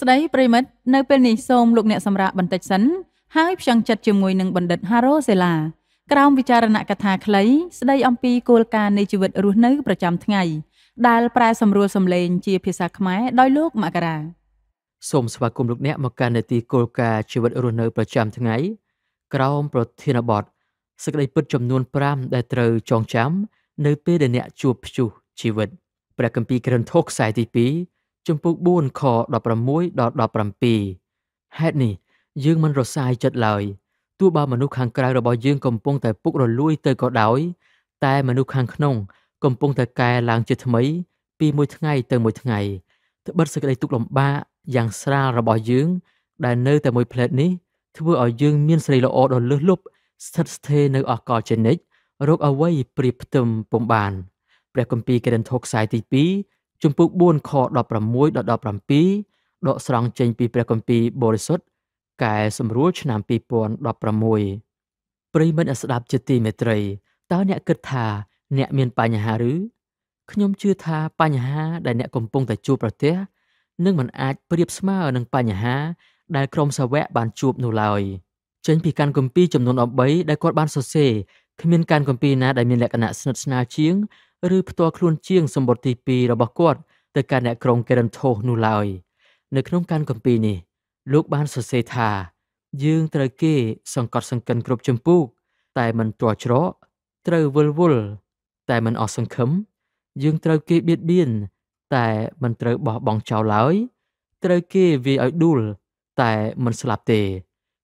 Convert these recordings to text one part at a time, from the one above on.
ស្តីប្រិមិត្តនៅពេលនេះសូមលោកអ្នកសម្រាប់បន្តិចសិនហើយផ្ចង់ចិត្តជាមួយនឹងបណ្ឌិត Haro Sela ក្រោមវិចារណកថាខ្លី ស្ដីអំពីគោលការណ៍នៃជីវិត រស់នៅប្រចាំថ្ងៃដែលប្រែសម្រួលសម្លេងជាភាសាខ្មែរដោយលោកមករាសូមស្វាគមន៍លោកអ្នកមកកាន់នាទីគោលការណ៍ជីវិតរស់នៅ ប្រចាំថ្ងៃក្រោមប្រធានបទសេចក្តីពិតចំនួន5ដែលត្រូវចងចាំ នៅពេលដែលអ្នកជួបព្យុះជីវិតព្រះគម្ពីរក្រិនថូសខ្សែទី2ចំពុក4ខ16ដល់17ហេតុនេះយើងមិនរសាយចិត្តឡើយទោះបើមនុស្សខាងក្រៅរបស់យើងកំពុងតែពុករលួយទៅក៏ដោយ តែមនុស្សខាងក្នុង កំពុងតែកែឡើងជាថ្មី ពីមួយថ្ងៃទៅមួយថ្ងៃត្បិតសេចក្តីទុក្ខលំបាកយ៉ាងស្រាលរបស់យើង ដែលនៅតែមួយផ្លែតនេះធ្វើឲ្យយើងមានសេរីល្អដ៏លើសលប់ស្ថិតស្ថេរនៅអកលជនិតរោគអវ័យព្រៀបផ្ទឹមពុំបានព្រះគម្ពីរកេរិនថូខ្សែទី2ជំពូក4ខ16ដល់17ដកស្រង់ចេញពីព្រះគម្ពីរបរិសុទ្ធកែសម្រួលឆ្នាំ2016ប្រិមិត្តអ្នកស្ដាប់ជាទីមេត្រីតើអ្នកគិតថា អ្នកមានបញ្ហាឬខ្ញុំជឿថាបញ្ហាដែលអ្នកកំពុងតែជួបប្រទះនឹងមិនអាចប្រៀបស្មើនឹងបញ្ហាដែលក្រុមសាវកបានជួបនោះឡើយចេញពីកានគម្ពីរចំនួន13ដែលគាត់បានសរសេរគ្មានកានគម្ពីរណាដែលមានលក្ខណៈស្និទ្ធស្នាលជាងឬផ្ទាល់ខ្លួនជាងសម្បត្តិទី2របស់គាត់ទៅកាន់អ្នកក្រុងកេរិនថូសនោះឡើយ នៅក្នុងការកម្ពីនេះ លោកបានសរសេរថាយើងត្រូវគេសង្កត់សង្កិនគ្រប់ចម្ពោះតែមិនទាស់ច្រកត្រូវវិលវល់តែមិនអស់សង្ឃឹមយើងត្រូវគេបៀតបៀនតែមិនត្រូវបោះបង់ចោលឡើយត្រូវគេវាយឲ្យដួលតែមិនស្លាប់ទេ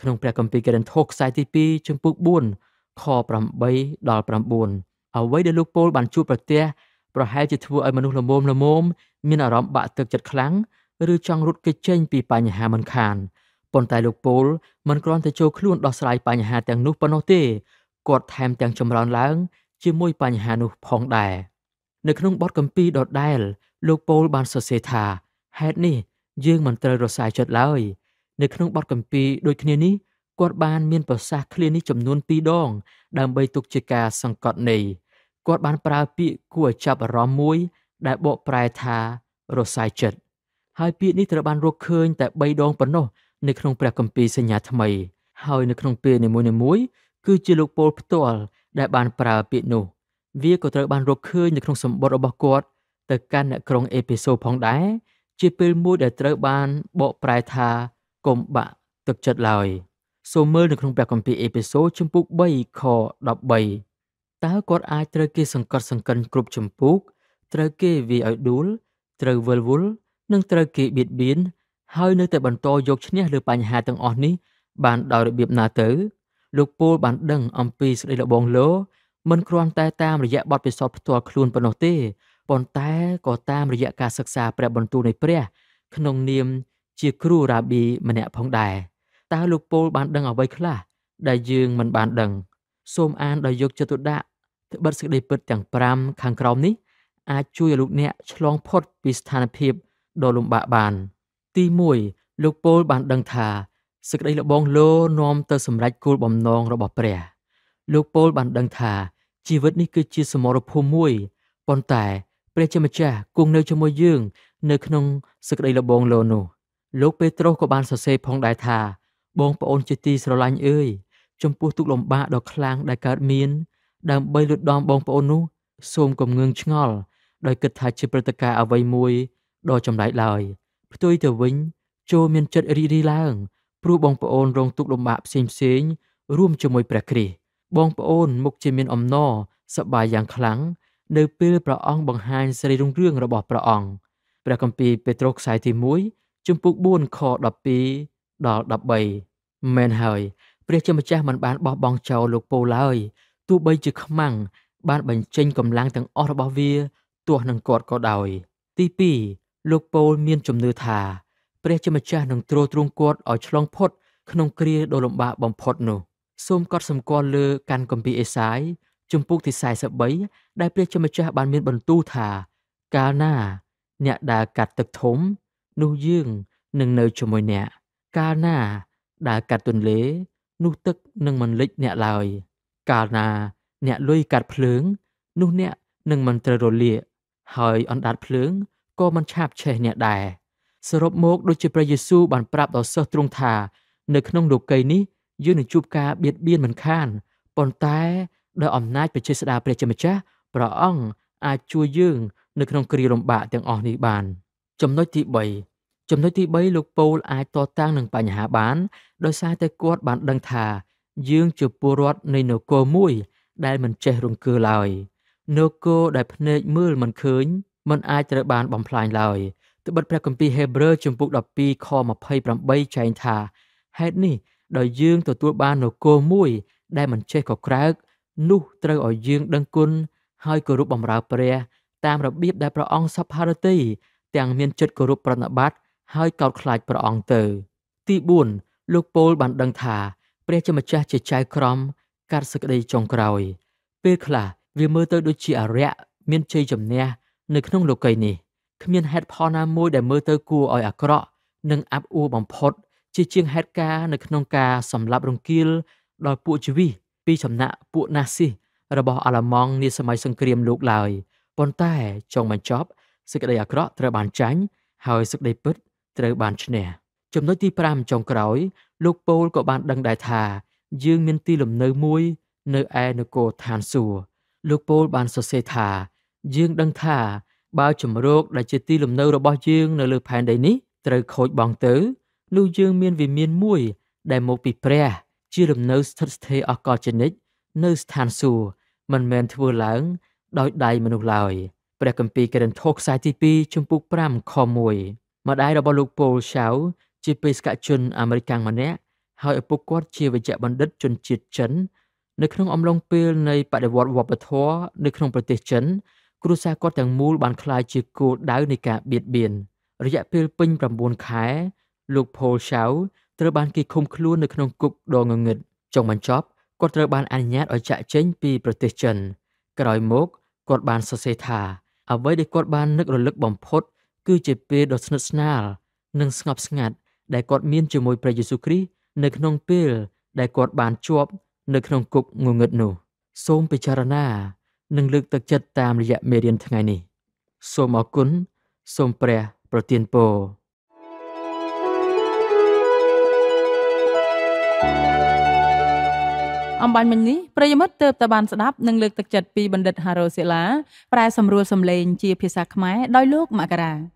ក្នុងព្រះគម្ពីរកេរិនថូសខ្សែទី2ចំពុក4ខ8ដល់9អ្វីដែលលោកពូលបានជួបប្រទះប្រហែលជាធ្វើឲ្យមនុស្សល្មមល្មមមានអារម្មណ៍បាក់ទឹកចិត្តខ្លាំងឬចង់រត់គេចចេញ ពី បញ្ហាមិនខានប៉ុន្តែលោកពូលមិនគ្រាន់តែចូលខ្លួនដោះស្រាយបញ្ហាទាំងនោះប៉ុណ្ណោះទេគាត់ថែមទាំងចម្រើនឡើង ជាមួយបញ្ហានោះផងដែរនៅក្នុងបទកម្ពីដដែល លោកពូលបានសរសេរថាហេតុនេះយើងមិនត្រូវរសាយចិត្តឡើយនៅក្នុងបទកម្ពីដូចគ្នានេះគាត់បាន មានប្រសាសន៍ឃ្លានេះចំនួន2ដង ដើម្បីទុកជាការសង្កត់នៃគាត់បានប្រើពាក្យគួរឲ្យចាប់អារម្មណ៍មួយ ដែលបកប្រែថារស័យចិត្តហើយពាក្យនេះត្រូវបានរកឃើញតែ3ដងប៉ុណ្ណោះនៅក្នុងព្រះគម្ពីរសញ្ញាថ្មីហើយនៅក្នុងពេលនីមួយៗគឺជាលោកពលផ្ទាល់ដែលបានប្រើពាក្យនោះ វាក៏ត្រូវបានរកឃើញនៅក្នុងសម្បត្តិរបស់គាត់ទៅកាន់អ្នកក្រុងអេភេសូផងដែរជាពេលមួយដែលត្រូវបានបកប្រែថាកុំបាក់ទឹកចិត្តឡើយសូមមើលនៅក្នុងព្រះគម្ពីរអេភេសូជំពូក3ខ13តើគាត់អាចត្រូវគេសង្កត់សង្កិនគ្រប់ចម្ពោះត្រូវគេវាយឲ្យដួលត្រូវវិលវល់និងត្រូវគេបៀតបៀនហើយ នៅតែបន្តយកឈ្នះលើបញ្ហាទាំងអស់នេះបានដោយរបៀបណាទៅលោកពូលបានដឹងអំពីសេចក្តីលបងលោមិនគ្រាន់តែតាមរយៈបទពិសោធន៍ផ្ទាល់ខ្លួនប៉ុណ្ណោះទេប៉ុន្តែក៏តាមរយៈការសិក្សាព្រះបន្ទូលនៃព្រះក្នុងនាម ជាគ្រូរ៉ាប៊ីម្នាក់ផងដែរតើលោកពូលបានដឹងអ្វីខ្លះដែលយើងមិនបានដឹង។សូមអានដោយយកចិត្តទុកដាក់ត្បិតសេចក្តីពិតទាំង5ខាងក្រោមនេះ អាចជួយឲ្យលោកអ្នកឆ្លងផុតពីស្ថានភាពដ៏លំបាកបាន ទី1លោកពូលបានដឹងថាសេចក្តីលបងលោនាំទៅសម្រេចគោលបំណងរបស់ព្រះ លោកពូលបានដឹងថាជីវិតនេះគឺជាសមរភូមិមួយប៉ុន្តែ ព្រះជាម្ចាស់គង់នៅជាមួយយើង នៅក្នុងសេចក្តីលបងលោនោះ លោកពេត្រុសក៏បានសរសេរផងដែរថា បងប្អូនជាទីស្រឡាញ់អើយចំពោះទុកលំបាកដ៏ខ្លាំងដែលកើតមាន ដើម្បីលួចដំបងប្អូននោះសូមកំងើងឆ្ងល់ដោយគិតថាជាព្រឹត្តិការណ៍អ្វីមួយដ៏ចម្លែកឡើយផ្ទុយទៅវិញចូលមានចិត្តរីករាយឡើងព្រោះបងប្អូនរងទុកលំបាកផ្សេងផ្សេងរួមជាមួយព្រះគ្រីស្ទបងប្អូនមុខជាមានអំណរសប្បាយយ៉ាងខ្លាំងនៅពេលព្រះអង្គបង្ហាញសេរីរុងរឿងរបស់ព្រះអង្គព្រះគម្ពីរពេត្រុសខ្សែទី1ជំពូក4ខ12ដល់13មែនហើយព្រះជាម្ចាស់មិនបានបោះបង់ចោលលោកពូឡើយទោះបីជាខ្មាំងបានបញ្ចេញកម្លាំងទាំងអស់របស់វាទោះនឹងគាត់ក៏ដោយ ទី2លោកពូលមានជំនឿថាព្រះជាម្ចាស់នឹងទ្រទ្រង់គាត់ឲ្យឆ្លងផុតក្នុងគ្រាដ៏លំបាកបំផុតនោះសូមកត់សម្គាល់លើកាន់កម្ពីអេសាយជំពូកទី43ដែលព្រះជាម្ចាស់បានមានបន្ទូលថា កាលណាអ្នកដើរកាត់ទឹកធំ នោះយើងនឹងនៅជាមួយអ្នកកាលណាដើរកាត់ទន្លេនោះទឹកនឹងមិនលិចអ្នកឡើយកាលណាអ្នកលួយកាត់ភ្លើង នោះអ្នកនឹងមិនត្រូវរលាកហើយអណ្ដាតភ្លើងក៏មិនឆាបឆេះអ្នកដែរសរុបមកដូចជាព្រះយេស៊ូវបានប្រាប់ដល់សិស្សទ្រង់ថា នៅក្នុងលោកីយ៍នេះយើងនឹងជួបការបៀតបៀនមិនខានប៉ុន្តែដោយអំណាចបជាស្ដាព្រះជាម្ចាស់ព្រះអង្គអាចជួយយើងនៅក្នុងគ្រាលំបាកទាំងអស់នេះបាន ចំណុចទី3ចំណុចទី3លោកពូលអាចតតាំងនឹងបញ្ហាបានដោយសារតែគាត់បានដឹងថា យើងជាពលរដ្ឋនៃនគរមួយ ដែលមិនចេះរង្គើឡើយនគរដែលភ្នែកមើលមិនឃើញមិនអាចត្រូវបានបំផ្លាញឡើយត្បិតព្រះគម្ពីរហេព្រើរជំពូក12ខ28ចែងថាហេតុនេះដោយយើងទទួលបាននគរមួយ ដែលមិនចេះកក្រើកនោះត្រូវឲ្យយើង ដឹងគុណហើយគោរពបម្រើព្រះ តាមរបៀបដែលព្រះអង្គសព្វហារតីទាំងមានចិត្តគោរពប្រណិប័តហើយកោតខ្លាចព្រះអង្គទៅ ទី4លោកពូលបានដឹងថា ព្រះជាម្ចាស់ជាចៅក្រមកាត់សេចក្តីចុងក្រោយ ពេលខ្លះវាមើលទៅដូចជាអរិយមានជ័យជំនះនៅក្នុងលោកីយនេះគ្មានហេតុផលណាមួយ ដែលមើលទៅគួរឲ្យអាក្រក់និងអាប់អួរបំផុត ជាជាងហេតុការនៅក្នុងការសម្លាប់រង្គាលដល់ពួកជីវីពីចំណាក់ពួកណាស៊ីរបស់អាឡម៉ង់នាសម័យសង្គ្រាម លោកឡើយប៉ុន្តែចុងបញ្ចប់សេចក្តីអាក្រក់ត្រូវបានចាញ់ហើយសេចក្តីពិតត្រូវបានឈ្នះចំណុចទី5ចុងក្រោយ លោកពូលក៏បាន ដឹងដែរថាយើងមានទីលំនៅមួយ នៅឯនគរឋានសួគ៌លោកពូលបានសរសេរថា យើងដឹងថាបើជំរកដែលជាទីលំនៅរបស់យើង នៅលើផែនដីនេះត្រូវខូចបង់ទៅនោះយើងមាន វិមានមួយ ដែលមកពីព្រះជាលំនៅស្ថិតស្ថេរអកលជនិតនៅស្ថានសួគ៌មិនមែនធ្វើឡើងដោយដៃមនុស្សឡើយព្រះគម្ពីរករិនថូសខ្សែទី2ជំពូក5ខ1ម្ដាយរបស់លោកពូលឆៅជាបេសកជនអាមេរិកាំងម្នាក់ហើយឪពុកគាត់ជាវេជ្ជបណ្ឌិតជនជាតិចិន នៅក្នុងអំឡុងពេលនៃបដិវត្តវប្បធម៌នៅក្នុងប្រទេសចិន គ្រួសារគាត់ទាំងមូលបានក្លាយជាគោលដៅនៃការបៀតបៀនរយៈពេលពេញ9ខែ លោកពូលឆៅត្រូវបានគេឃុំខ្លួននៅក្នុងគុកដងងឹតចុងបញ្ចប់គាត់ត្រូវបានអនុញ្ញាតឲ្យចាក់ចេញ ពីប្រទេសចិនក្រោយមកគាត់បានសរសេរថាអ្វីដែលគាត់បាននឹករលឹកបំផុតគឺជាពេលដ៏ស្និទ្ធស្នាលនិងស្ងប់ស្ងាត់ដែលគាត់មានជាមួយព្រះយេស៊ូវគ្រីស្ទនៅក្នុងពេលដែលគាត់បានជាប់ នៅក្នុងគុកងងឹតនោះ សូមពិចារណា និងលើកទឹកចិត្តតាមរយៈមេរៀនថ្ងៃនេះសូមអរគុណសូមព្រះ ប្រទានពរអំបញ្ញមិញនេះប្រិយមិត្តទើបតែបានស្ដាប់និងលើកទឹកចិត្តពីបណ្ឌិត Haro Sela ប្រែសម្រួលសម្លេងជាភាសាខ្មែរដោយលោកមករា